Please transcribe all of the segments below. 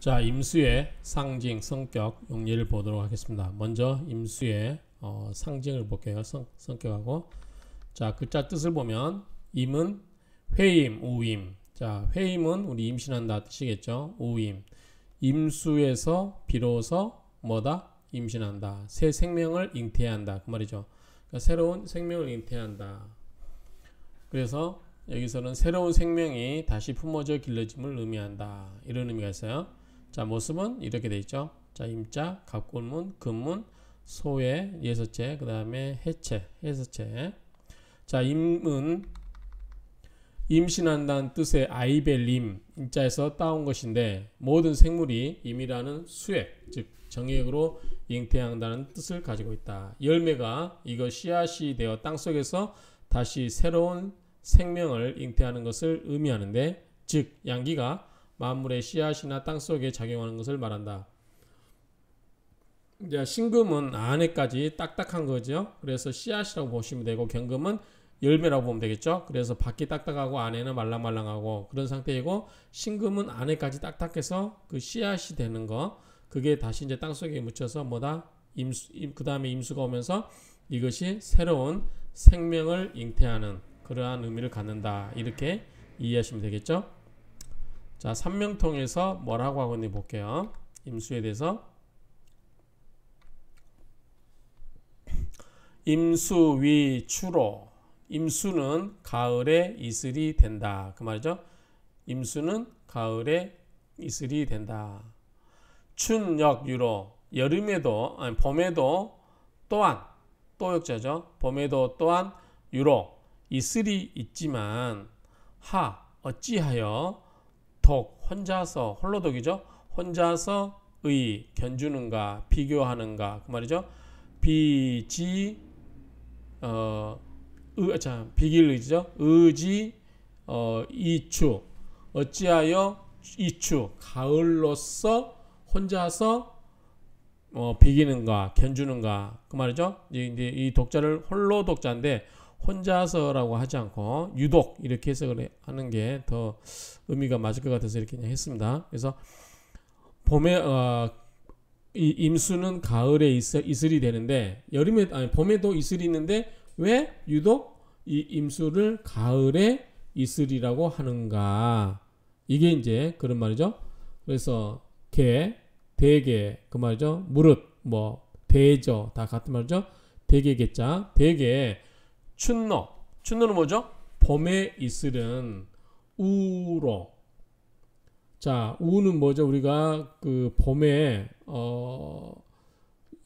자, 임수의 상징, 성격, 용리를 보도록 하겠습니다. 먼저 임수의 어, 상징을 볼게요. 성, 성격하고 자, 글자 그 뜻을 보면 임은 회임, 우임. 자, 회임은 우리 임신한다 뜻이겠죠. 우임. 임수에서 비로소 뭐다? 임신한다. 새 생명을 잉태한다. 그 말이죠. 그러니까 새로운 생명을 잉태한다. 그래서 여기서는 새로운 생명이 다시 품어져 길러짐을 의미한다. 이런 의미가 있어요. 자, 모습은 이렇게 돼 있죠. 자, 임자, 갑골문, 금문, 소외, 예서체, 그 다음에 해체, 해서체. 자, 임은 임신한다는 뜻의 아이벨임, 임자에서 따온 것인데 모든 생물이 임이라는 수액, 즉 정액으로 잉태한다는 뜻을 가지고 있다. 열매가 이거 씨앗이 되어 땅속에서 다시 새로운 생명을 잉태하는 것을 의미하는데 즉 양기가 만물의 씨앗이나 땅 속에 작용하는 것을 말한다. 이제 신금은 안에까지 딱딱한 거죠. 그래서 씨앗이라고 보시면 되고 경금은 열매라고 보면 되겠죠. 그래서 밖이 딱딱하고 안에는 말랑말랑하고 그런 상태이고 신금은 안에까지 딱딱해서 그 씨앗이 되는 거 그게 다시 이제 땅 속에 묻혀서 뭐다 임수 그 다음에 임수가 오면서 이것이 새로운 생명을 잉태하는 그러한 의미를 갖는다 이렇게 이해하시면 되겠죠. 자, 삼명통에서 뭐라고 하고 있지 볼게요. 임수에 대해서. 임수 위 추로. 임수는 가을에 이슬이 된다. 그 말이죠. 임수는 가을에 이슬이 된다. 춘역 유로. 여름에도, 아니, 봄에도 또한, 또 역자죠. 봄에도 또한 유로. 이슬이 있지만, 하, 어찌하여 독, 혼자서, 홀로 독이죠. 혼자서 의, 견주는가, 비교하는가, 그 말이죠. 비지, 어, 의, 아, 참, 비길의죠. 의지, 어, 이추. 어찌하여 이추, 가을로서 혼자서 어, 비기는가, 견주는가, 그 말이죠. 이, 제이 독자를 홀로 독자인데, 혼자서라고 하지 않고 유독 이렇게 해석을 하는 게 더 의미가 맞을 것 같아서 이렇게 그냥 했습니다. 그래서 봄에 어, 이, 임수는 가을에 있어 이슬이 되는데 여름에 아니 봄에도 이슬이 있는데 왜 유독 이 임수를 가을에 이슬이라고 하는가? 이게 이제 그런 말이죠. 그래서 개, 대개 그 말이죠. 무릇 뭐 대저 다 같은 말이죠. 대개겠자 대개 춘노. 춘노는 뭐죠? 봄에 이슬은 우로. 자, 우는 뭐죠? 우리가 그 봄에 어,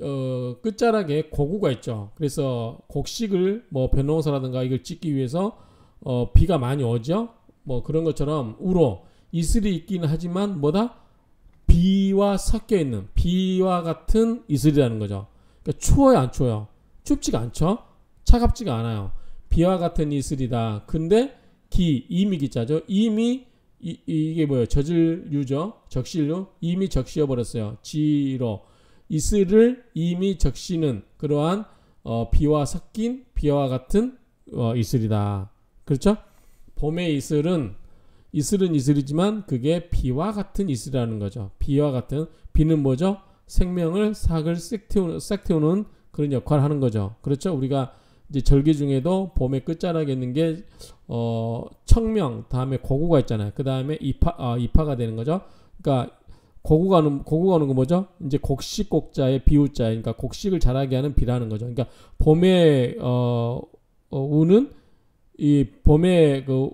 어 끝자락에 고구가 있죠. 그래서 곡식을 뭐 변호사라든가 이걸 찍기 위해서 어, 비가 많이 오죠. 뭐 그런 것처럼 우로 이슬이 있기는 하지만 뭐다? 비와 섞여 있는 비와 같은 이슬이라는 거죠. 그러니까 추워요, 안 추워요? 춥지가 않죠. 차갑지가 않아요. 비와 같은 이슬이다. 근데 기 이미 기자죠. 이미 이, 이게 뭐예요? 저질유죠. 적실유. 이미 적시어 버렸어요. 지로 이슬을 이미 적시는 그러한 어, 비와 섞인 비와 같은 어, 이슬이다. 그렇죠? 봄의 이슬은 이슬은 이슬이지만 그게 비와 같은 이슬이라는 거죠. 비와 같은 비는 뭐죠? 생명을 싹을 싹 태우는, 싹 태우는 그런 역할을 하는 거죠. 그렇죠? 우리가 이제 절개 중에도 봄의 끝자락에 있는 게 어, 청명 다음에 고구가 있잖아요. 그 다음에 이파 어, 이파가 되는 거죠. 그러니까 고구가는 고구가는 거 뭐죠? 이제 곡식 곡자의 비우자, 그러니까 곡식을 자라게 하는 비라는 거죠. 그러니까 봄의 어, 어 우는 이 봄의 그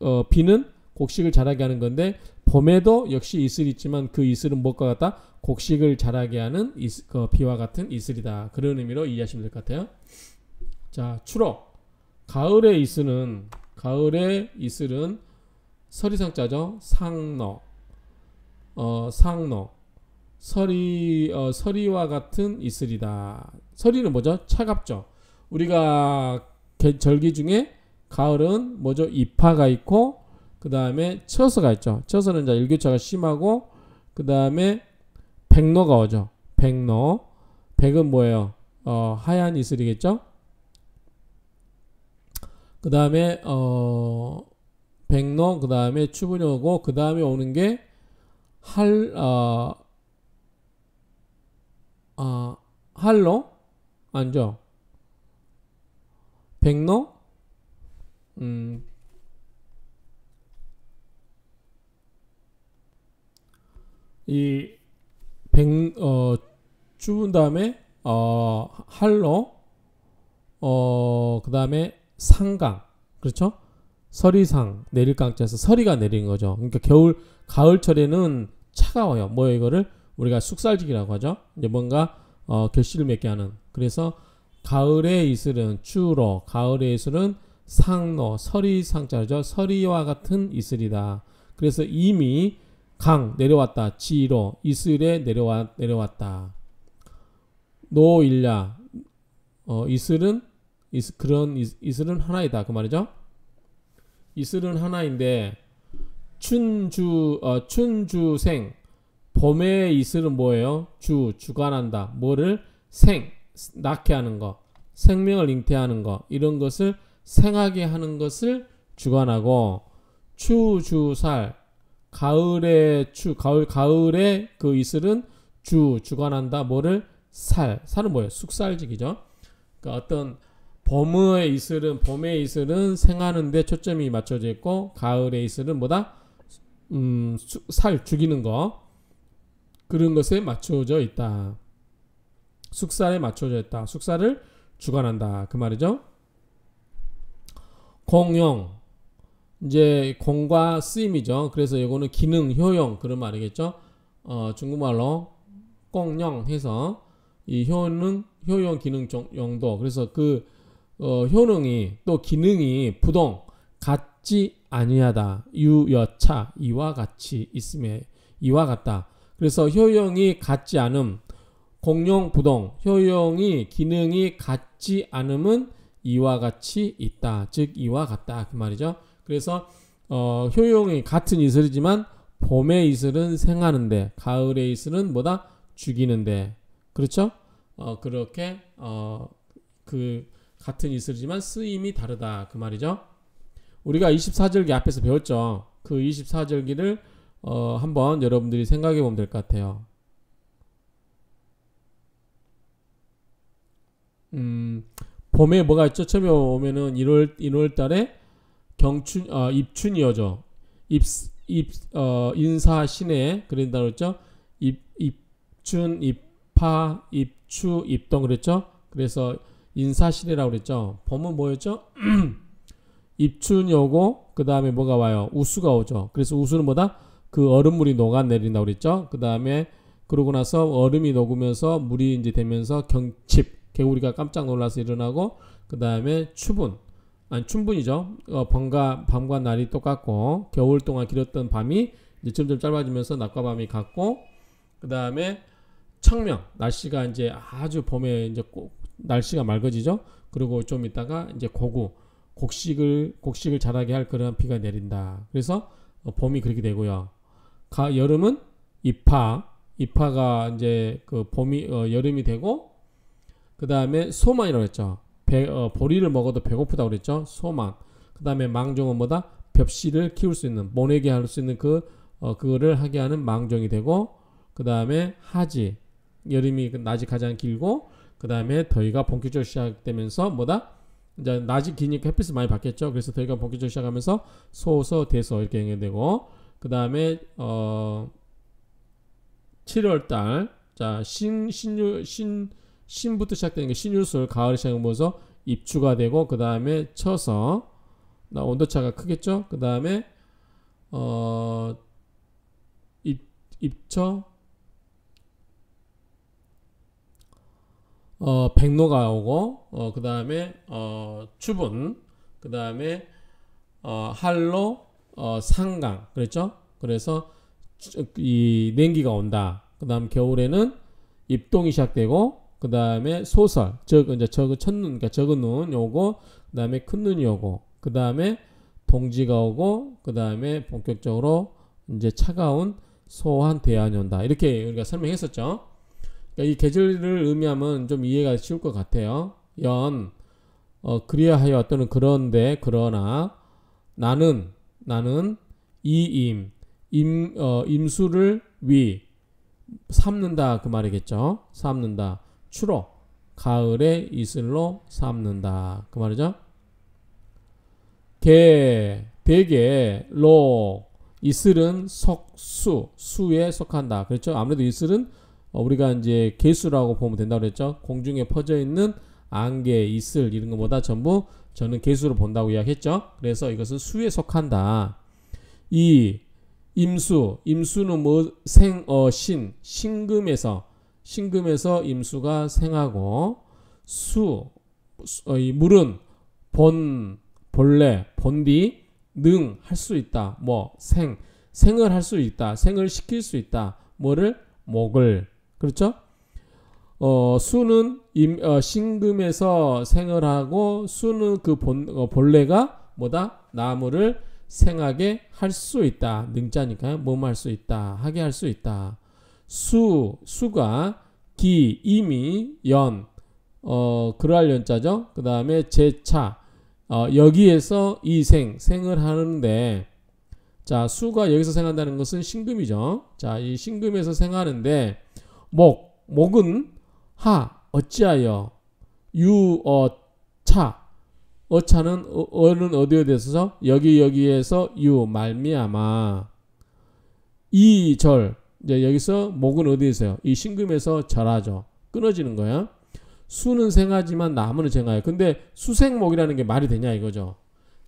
어, 비는 곡식을 자라게 하는 건데 봄에도 역시 이슬이 있지만 그 이슬은 무엇과 같다? 곡식을 자라게 하는 이슬, 그 비와 같은 이슬이다. 그런 의미로 이해하시면 될 것 같아요. 자, 추럭. 가을에 이슬은 가을에 이슬은 서리상자죠. 상너. 어, 상너. 서리 어, 서리와 같은 이슬이다. 서리는 뭐죠? 차갑죠. 우리가 개, 절기 중에 가을은 뭐죠? 입하가 있고 그 다음에 처서가 있죠. 처서는 자 일교차가 심하고 그 다음에 백로가 오죠. 백로. 백은 뭐예요? 어, 하얀 이슬이겠죠? 그 다음에 어백로그 다음에 추분여고 그 다음에 오는 게 할, 어, 할로? 아죠 백로? 음. 이, 백, 어, 추분 다음에, 어, 할로, 어, 그 다음에, 상강 그렇죠? 서리상 내릴 강자에서 서리가 내린 거죠. 그러니까 겨울 가을철에는 차가워요. 뭐 이거를 우리가 숙살지기라고 하죠. 이제 뭔가 어, 결실을 맺게 하는. 그래서 가을의 이슬은 추로, 가을의 이슬은 상로, 서리 상자죠. 서리와 같은 이슬이다. 그래서 이미 강 내려왔다. 지로 이슬에 내려와 내려왔다. 노일야 어, 이슬은 이스, 그런 이스, 이슬은 하나이다 그 말이죠. 이슬은 하나인데 춘주 어, 춘주생 봄의 이슬은 뭐예요? 주 주관한다. 뭐를 생 낳게 하는 거, 생명을 잉태하는 거 이런 것을 생하게 하는 것을 주관하고 추주살 가을의 추 가을 가을의 그 이슬은 주 주관한다. 뭐를 살 살은 뭐예요? 숙살직이죠. 그러니까 어떤 봄의 이슬은 봄의 이슬은 생하는데 초점이 맞춰져 있고 가을의 이슬은 뭐다? 음, 수, 살 죽이는 거 그런 것에 맞춰져 있다. 숙살에 맞춰져 있다. 숙살을 주관한다. 그 말이죠. 공용 이제 공과 쓰임이죠. 그래서 이거는 기능, 효용 그런 말이겠죠. 어, 중국말로 공용 해서 이 효능, 효용, 기능, 종, 용도. 그래서 그 어, 효능이 또 기능이 부동 같지 아니하다 유여차 이와 같이 있음에 이와 같다. 그래서 효용이 같지 않음 공용 부동 효용이 기능이 같지 않음은 이와 같이 있다. 즉 이와 같다 그 말이죠. 그래서 어, 효용이 같은 이슬이지만 봄의 이슬은 생하는데 가을의 이슬은 뭐다 죽이는데 그렇죠? 어, 그렇게 어, 그 같은 이슬이지만 쓰임이 다르다 그 말이죠. 우리가 24절기 앞에서 배웠죠. 그 24절기를 어, 한번 여러분들이 생각해 보면 될 것 같아요. 음, 봄에 뭐가 있죠? 처음에 오면은 1월 1월 달에 경춘 어, 입춘이어죠. 입, 입 어, 인사 신에 그린다 그랬죠. 입 입춘 입파 입추 입동 그랬죠. 그래서 인사실이라고 그랬죠. 범은 뭐였죠? 입춘이 오고 그 다음에 뭐가 와요? 우수가 오죠. 그래서 우수는 뭐다? 그 얼음물이 녹아내린다고 그랬죠. 그 다음에 그러고 나서 얼음이 녹으면서 물이 이제 되면서 경칩, 개구리가 깜짝 놀라서 일어나고 그 다음에 추분, 아니 춘분이죠. 어, 밤과, 밤과 날이 똑같고 겨울 동안 길었던 밤이 이제 점점 짧아지면서 낮과 밤이 같고 그 다음에 청명 날씨가 이제 아주 봄에 이제 꼭 날씨가 맑아지죠. 그리고 좀 있다가 이제 고구 곡식을 곡식을 자라게 할 그런 비가 내린다. 그래서 어, 봄이 그렇게 되고요. 가 여름은 입하 입하가 이제 그 봄이 어, 여름이 되고 그 다음에 소만이라고 했죠. 배, 어, 보리를 먹어도 배고프다 고 그랬죠. 소만. 그 다음에 망종은 뭐다? 벽씨를 키울 수 있는 모내게 할 수 있는 그 어, 그거를 하게 하는 망종이 되고 그 다음에 하지 여름이 그 낮이 가장 길고 그 다음에 더위가 본격적으로 시작되면서 뭐다? 이제 낮이 기니까 햇빛을 많이 받겠죠. 그래서 더위가 본격적으로 시작하면서 소서 대서 이렇게 연결되고 그 다음에 어 7월달 자신 신유 신 신부터 시작되는 게 신유술 가을 시작하면서 입추가 되고 그 다음에 쳐서 나 온도차가 크겠죠. 그 다음에 어입 입처 어, 백로가 오고 어, 그 다음에 어, 주분 그 다음에 어, 할로 어, 상강 그랬죠? 그래서 이 냉기가 온다. 그 다음 겨울에는 입동이 시작되고 그 다음에 소설 즉 이제 적은 첫눈 그러니까 적은 눈 오고 그 다음에 큰 눈이 오고 그 다음에 동지가 오고 그 다음에 본격적으로 이제 차가운 소환 대안이 온다 이렇게 우리가 설명했었죠. 이 계절을 의미하면 좀 이해가 쉬울 것 같아요. 연, 어, 그리하여 또는 그런데, 그러나, 나는, 나는, 이임, 임, 어, 임수를 위, 삼는다. 그 말이겠죠. 삼는다. 추로, 가을의 이슬로 삼는다. 그 말이죠. 개, 대개, 로, 이슬은 석, 수, 수에 속한다. 그렇죠? 아무래도 이슬은 어, 우리가 이제 개수라고 보면 된다고 그랬죠. 공중에 퍼져 있는 안개, 이슬 이런 것보다 전부 저는 개수로 본다고 이야기했죠. 그래서 이것은 수에 속한다. 이 임수, 임수는 뭐 생, 어, 신, 신금에서 신금에서 임수가 생하고 수, 어, 이 물은 본, 본래, 본디, 능, 할 수 있다. 뭐, 생, 생을 할 수 있다. 생을 시킬 수 있다. 뭐를? 목을. 그렇죠? 어, 수는 임, 어, 신금에서 생을 하고 수는 그 본, 어, 본래가 뭐다? 나무를 생하게 할 수 있다. 능자니까요. 할수 있다. 하게 할 수 있다. 수, 수가 기, 이 연, 어, 그러할 연자죠. 그 다음에 제차, 어, 여기에서 이생, 생을 하는데, 자, 수가 여기서 생한다는 것은 신금이죠. 자, 이 신금에서 생하는데, 목, 목은 하, 어찌하여, 유, 어, 차. 어차는, 어, 어는 어디에 대해서? 여기, 여기에서 유, 말미암아. 이 절. 이제 여기서 목은 어디에 있어요? 이 신금에서 절하죠. 끊어지는 거야. 수는 생하지만 나무는 생하요. 근데 수생목이라는 게 말이 되냐 이거죠.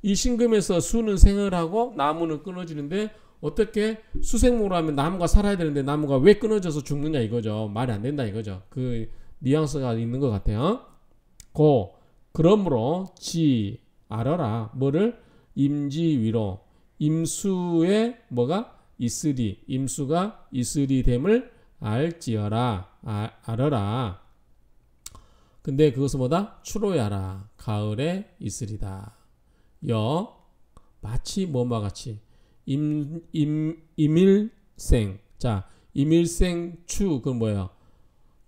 이 신금에서 수는 생을 하고 나무는 끊어지는데 어떻게 수생목로 하면 나무가 살아야 되는데 나무가 왜 끊어져서 죽느냐 이거죠. 말이 안 된다 이거죠. 그 뉘앙스가 있는 것 같아요. 고 그러므로 지 알아라 뭐를 임지위로 임수에 뭐가 있으리 임수가 있으리됨을 알지어라 아, 알아라 근데 그것은 뭐다 추로야라 가을에 있으리다 여 마치 뭐와 같이 임, 임, 임일생. 자, 임일생 추. 그건 뭐예요?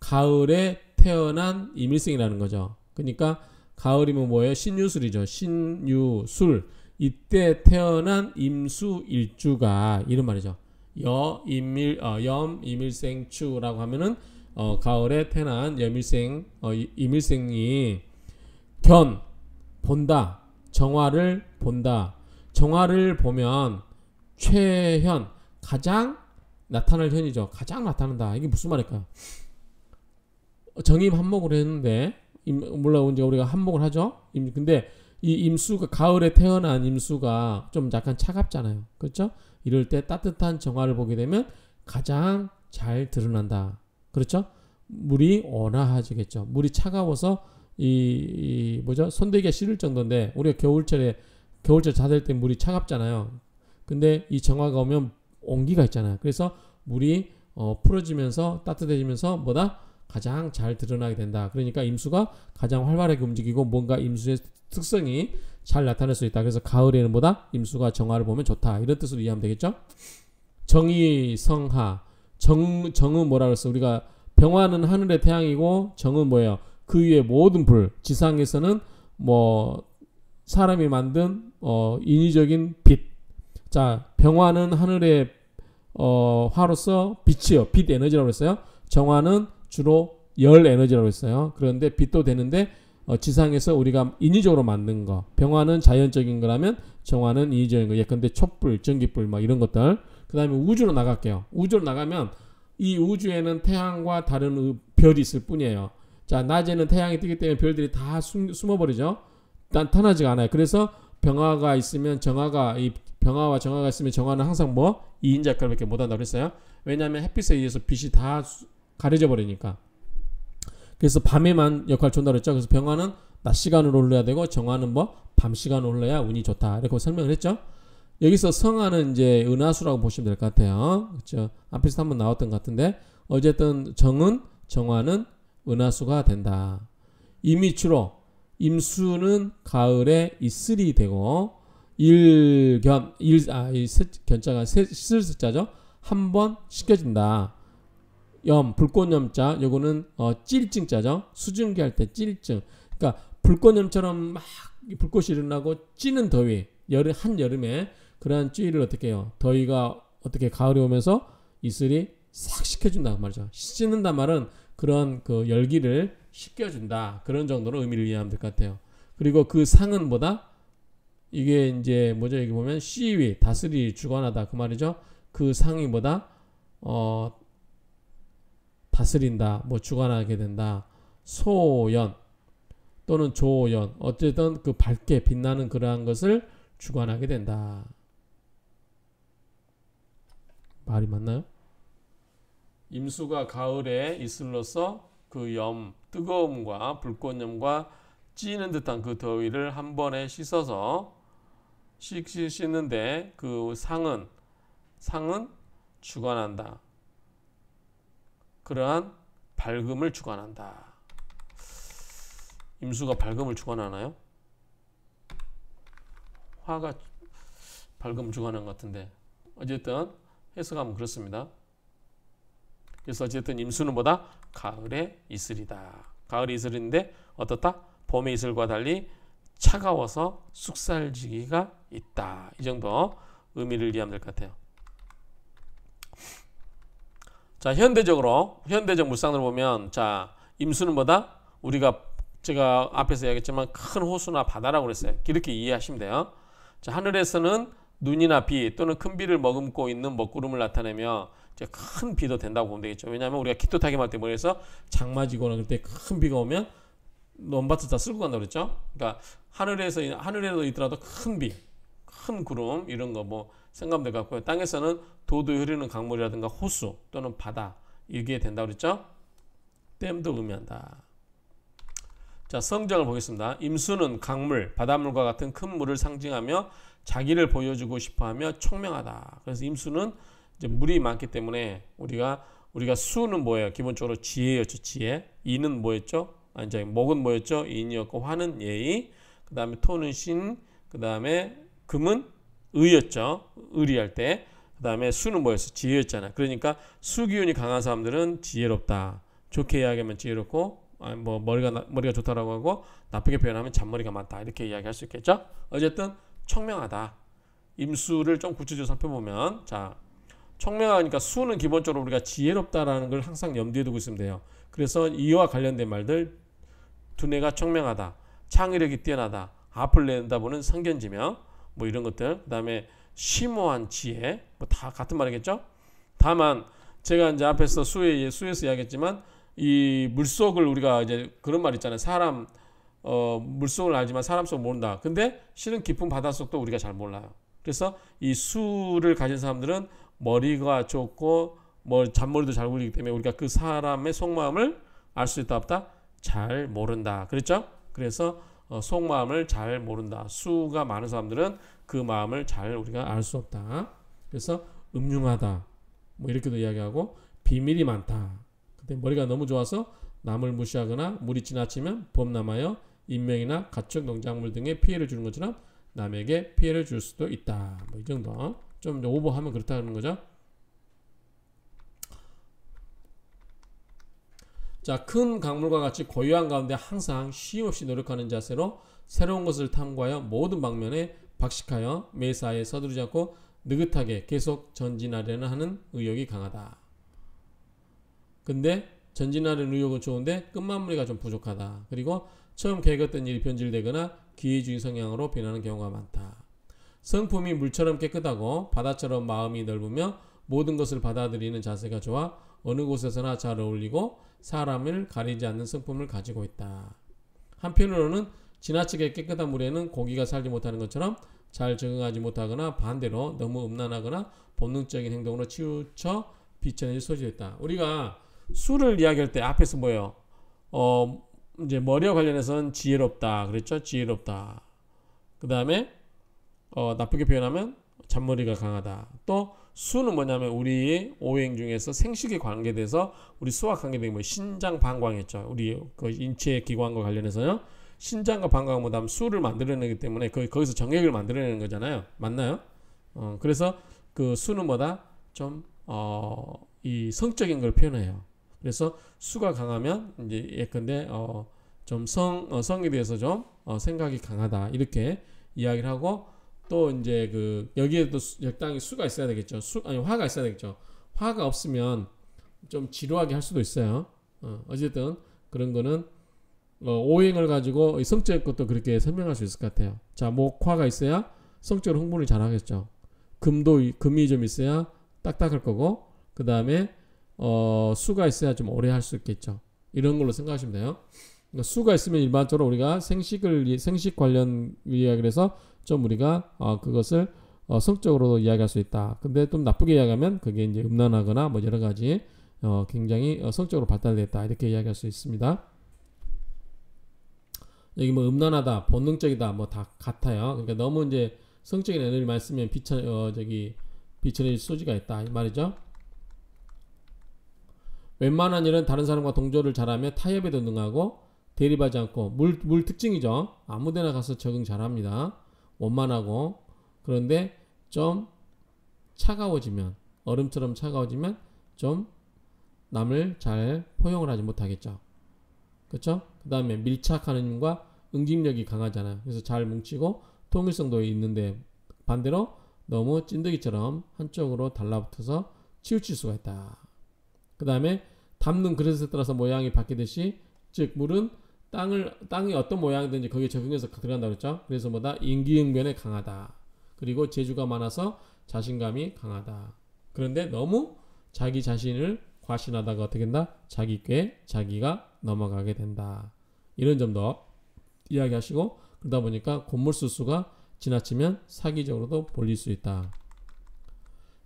가을에 태어난 임일생이라는 거죠. 그러니까 가을이면 뭐 뭐예요? 신유술이죠. 신유술. 이때 태어난 임수일주가 이런 말이죠. 여임일 어, 염임일생추라고 하면은 어, 가을에 태어난 염일생 어, 임일생이 견 본다 정화를 본다 정화를 보면 최현 가장 나타날 현이죠. 가장 나타난다. 이게 무슨 말일까? 요 정임 한목을 했는데 물론 이제 우리가 한목을 하죠. 임, 근데 이 임수가 가을에 태어난 임수가 좀 약간 차갑잖아요. 그렇죠? 이럴 때 따뜻한 정화를 보게 되면 가장 잘 드러난다. 그렇죠? 물이 온화해지겠죠. 물이 차가워서 이, 이 뭐죠? 손대기가 싫을 정도인데 우리가 겨울철에 겨울철 자들 때 물이 차갑잖아요. 근데 이 정화가 오면 온기가 있잖아요. 그래서 물이 어, 풀어지면서 따뜻해지면서 뭐다? 가장 잘 드러나게 된다. 그러니까 임수가 가장 활발하게 움직이고 뭔가 임수의 특성이 잘 나타날 수 있다. 그래서 가을에는 뭐다? 임수가 정화를 보면 좋다. 이런 뜻으로 이해하면 되겠죠? 정이 성하. 정, 정은 뭐라 그랬어? 우리가 병화는 하늘의 태양이고 정은 뭐예요? 그 위에 모든 불. 지상에서는 뭐 사람이 만든 어, 인위적인 빛. 자, 병화는 하늘의 어, 화로서 빛이요. 빛 에너지라고 했어요. 정화는 주로 열 에너지라고 했어요. 그런데 빛도 되는데 어, 지상에서 우리가 인위적으로 만든 거. 병화는 자연적인 거라면 정화는 인위적인 거. 예컨대 촛불, 전기불 막 이런 것들. 그다음에 우주로 나갈게요. 우주로 나가면 이 우주에는 태양과 다른 별이 있을 뿐이에요. 자, 낮에는 태양이 뜨기 때문에 별들이 다 숨, 숨어버리죠. 나타나지가 않아요. 그래서 병화가 있으면 정화가 이 병화와 정화가 있으면 정화는 항상 뭐 2인 작가밖에 못한다그랬어요 왜냐하면 햇빛에 의해서 빛이 다 가려져 버리니까. 그래서 밤에만 역할을 준다고 했죠. 그래서 병화는 낮 시간으로 올려야 되고 정화는 뭐 밤 시간으로 올려야 운이 좋다. 이렇게 설명을 했죠. 여기서 성화는 이제 은하수라고 보시면 될 것 같아요. 그렇죠. 앞에서 한번 나왔던 것 같은데 어쨌든 정은 정화는 은하수가 된다. 임이추로 임수는 가을에 이슬이 되고 일견 일아이 견자가 슬슬자죠. 한번 씻겨진다. 염 불꽃염자 요거는 어, 찔증자죠. 수증기 할 때 찔증. 그러니까 불꽃염처럼 막 불꽃이 일어나고 찌는 더위 여름 한 여름에 그러한 위를 어떻게 해요? 더위가 어떻게 가을이 오면서 이슬이 싹 식혀준다 말이죠. 씻는다 말은 그런 그 열기를 식혀준다 그런 정도로 의미를 이해하면 될 것 같아요. 그리고 그 상은 뭐다? 이게 이제 뭐죠? 여기 보면 시위, 다스리, 주관하다 그 말이죠. 그상위보다어 다스린다, 뭐 주관하게 된다. 소연 또는 조연 어쨌든 그 밝게 빛나는 그러한 것을 주관하게 된다. 말이 맞나요? 임수가 가을에 있을로서그 염, 뜨거움과 불꽃염과 찌는 듯한 그 더위를 한 번에 씻어서 씩 씻는데 그 상은 상은 주관한다. 그러한 밝음을 주관한다. 임수가 밝음을 주관하나요? 화가 밝음 주관하것 같은데 어쨌든 해석하면 그렇습니다. 그래서 어쨌든 임수는 뭐다? 가을의 이슬이다. 가을의 이슬인데 어떻다? 봄의 이슬과 달리 차가워서 쑥살지기가 있다. 이 정도 의미를 이해하면 될 것 같아요. 자, 현대적으로 현대적 물상을 보면 자, 임수는 뭐다? 우리가 제가 앞에서 이야기했지만 큰 호수나 바다라고 그랬어요. 이렇게 이해하시면 돼요. 자, 하늘에서는 눈이나 비 또는 큰 비를 머금고 있는 먹구름을 나타내며 이제 큰 비도 된다고 보면 되겠죠. 왜냐하면 우리가 기토 타기할 때 뭐해서 장마지거나 그때 큰 비가 오면 논밭을 다 쓸고 간다 그랬죠. 그러니까 하늘에서 하늘에도 있더라도 큰 비, 큰 구름 이런 거 뭐 생각될 것 같고요. 땅에서는 도도 흐르는 강물이라든가 호수 또는 바다 이게 된다 그랬죠? 댐도 의미한다. 자, 성장을 보겠습니다. 임수는 강물, 바닷물과 같은 큰 물을 상징하며 자기를 보여주고 싶어하며 총명하다. 그래서 임수는 이제 물이 많기 때문에 우리가 우리가 수는 뭐예요? 기본적으로 지혜였죠. 지혜. 이는 뭐였죠? 아니, 목은 뭐였죠? 인이었고 화는 예의. 그다음에 토는 신. 그다음에 금은 의였죠. 의리할 때. 그 다음에 수는 뭐였어? 지혜였잖아. 그러니까 수기운이 강한 사람들은 지혜롭다. 좋게 이야기하면 지혜롭고, 아, 뭐 머리가 머리가 좋다라고 하고 나쁘게 표현하면 잔머리가 많다. 이렇게 이야기할 수 있겠죠. 어쨌든 청명하다. 임수를 좀 구체적으로 살펴보면 자 청명하니까 수는 기본적으로 우리가 지혜롭다라는 걸 항상 염두에 두고 있으면 돼요. 그래서 이와 관련된 말들 두뇌가 청명하다, 창의력이 뛰어나다, 앞을 내다보는 상견지명, 뭐 이런 것들 그다음에 심오한 지혜 뭐 다 같은 말이겠죠. 다만 제가 이제 앞에서 수에 수에서 이야기했지만 이 물속을 우리가 이제 그런 말 있잖아요. 사람 어, 물속을 알지만 사람 속 모른다. 근데 실은 깊은 바닷속도 우리가 잘 몰라요. 그래서 이 수를 가진 사람들은 머리가 좋고 뭐 잔머리도 잘 굴리기 때문에 우리가 그 사람의 속마음을 알 수 있다 없다 잘 모른다. 그렇죠? 그래서 어, 속마음을 잘 모른다. 수가 많은 사람들은 그 마음을 잘 우리가 알 수 없다. 그래서 음흉하다. 뭐 이렇게도 이야기하고 비밀이 많다. 근데 머리가 너무 좋아서 남을 무시하거나 물이 지나치면 범람하여 인명이나 가축 농작물 등의 피해를 주는 것처럼 남에게 피해를 줄 수도 있다. 뭐 이 정도. 좀 오버하면 그렇다는 거죠. 자, 큰 강물과 같이 고요한 가운데 항상 쉬없이 노력하는 자세로 새로운 것을 탐구하여 모든 방면에 박식하여 매사에 서두르지 않고 느긋하게 계속 전진하려는 하는 의욕이 강하다. 근데 전진하는 의욕은 좋은데 끝마무리가 좀 부족하다. 그리고 처음 계획했던 일이 변질되거나 기회주의 성향으로 변하는 경우가 많다. 성품이 물처럼 깨끗하고 바다처럼 마음이 넓으며 모든 것을 받아들이는 자세가 좋아 어느 곳에서나 잘 어울리고 사람을 가리지 않는 성품을 가지고 있다. 한편으로는 지나치게 깨끗한 물에는 고기가 살지 못하는 것처럼 잘 적응하지 못하거나 반대로 너무 음란하거나 본능적인 행동으로 치우쳐 비춰낼 소지도 있다. 우리가 술을 이야기할 때 앞에서 뭐예요? 어, 이제 머리와 관련해서는 지혜롭다. 그랬죠? 지혜롭다. 그 다음에, 어, 나쁘게 표현하면 잔머리가 강하다. 또, 수는 뭐냐면 우리 오행 중에서 생식에 관계돼서 우리 수학 관계된 뭐 신장 방광했죠. 우리 그 인체 기관과 관련해서요. 신장과 방광 뭐다음 수를 만들어내기 때문에 거, 거기서 정액을 만들어내는 거잖아요. 맞나요? 어, 그래서 그 수는 뭐다 좀어이 성적인 걸 표현해요. 그래서 수가 강하면 이제 예컨대 어, 좀 성, 어, 성에 대해서 좀 어, 생각이 강하다 이렇게 이야기를 하고 또 이제 그 여기에도 적당히 수가 있어야 되겠죠. 수 아니 화가 있어야 되겠죠. 화가 없으면 좀 지루하게 할 수도 있어요. 어, 어쨌든 그런 거는 어, 오행을 가지고 성적 것도 그렇게 설명할 수 있을 것 같아요. 자, 목화가 있어야 성적으로 흥분을 잘 하겠죠. 금도 금이 좀 있어야 딱딱할 거고 그 다음에 어, 수가 있어야 좀 오래 할 수 있겠죠. 이런 걸로 생각하시면 돼요. 그러니까 수가 있으면 일반적으로 우리가 생식을 생식 관련 이야기를 해서 좀 우리가 어, 그것을 어, 성적으로도 이야기할 수 있다. 근데 좀 나쁘게 이야기하면 그게 이제 음란하거나 뭐 여러 가지 어, 굉장히 어, 성적으로 발달됐다 이렇게 이야기할 수 있습니다. 여기 뭐 음란하다, 본능적이다 뭐 다 같아요. 그러니까 너무 이제 성적인 에너지 를 많이 쓰면 비춰 어, 저기 비춰질 소지가 있다 이 말이죠. 웬만한 일은 다른 사람과 동조를 잘하며 타협에도 능하고 대립하지 않고 물, 물 특징이죠. 아무데나 가서 적응 잘합니다. 원만하고 그런데 좀 차가워지면 얼음처럼 차가워지면 좀 남을 잘 포용을 하지 못하겠죠. 그렇죠? 그 다음에 밀착하는 힘과 응집력이 강하잖아요. 그래서 잘 뭉치고 통일성도 있는데 반대로 너무 찐득이처럼 한쪽으로 달라붙어서 치우칠 수가 있다. 그 다음에 담는 그릇에 따라서 모양이 바뀌듯이 즉 물은 땅을 땅이 어떤 모양이든지 거기에 적응해서 들어간다 그랬죠. 그래서 뭐다 인기응변에 강하다. 그리고 재주가 많아서 자신감이 강하다. 그런데 너무 자기 자신을 과신하다가 어떻게 된다? 자기 꾀 자기가 넘어가게 된다. 이런 점도 이야기하시고 그러다 보니까 곤물 수수가 지나치면 사기적으로도 벌릴 수 있다.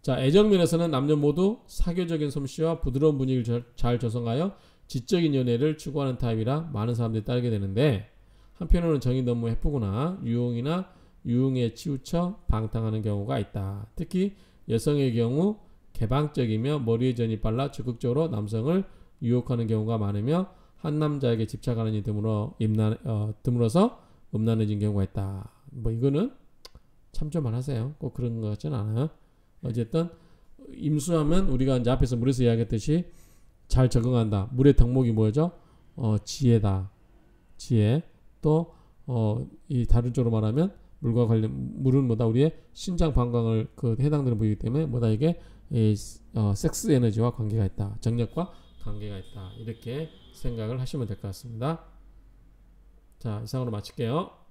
자 애정면에서는 남녀 모두 사교적인 솜씨와 부드러운 분위기를 잘 조성하여 지적인 연애를 추구하는 타입이라 많은 사람들이 따르게 되는데 한편으로는 정이 너무 예쁘거나 유흥이나 유흥에 치우쳐 방탕하는 경우가 있다. 특히 여성의 경우 개방적이며 머리의 전이 빨라 적극적으로 남성을 유혹하는 경우가 많으며 한 남자에게 집착하는 이 드물어 임난 어, 드물어서 음란해진 경우가 있다. 뭐 이거는 참조만 하세요. 꼭 그런 것 같지는 않아요. 어쨌든 임수하면 우리가 이제 앞에서 물에서 이야기했듯이 잘 적응한다. 물의 덕목이 뭐죠? 어, 지혜다. 지혜. 또, 어, 이 다른 쪽으로 말하면 물과 관련, 물은 뭐다? 우리의 신장 방광을 그 해당되는 부위이기 때문에 뭐다? 이게 이, 어, 섹스 에너지와 관계가 있다. 정력과 관계가 있다. 이렇게 생각을 하시면 될 것 같습니다. 자, 이상으로 마칠게요.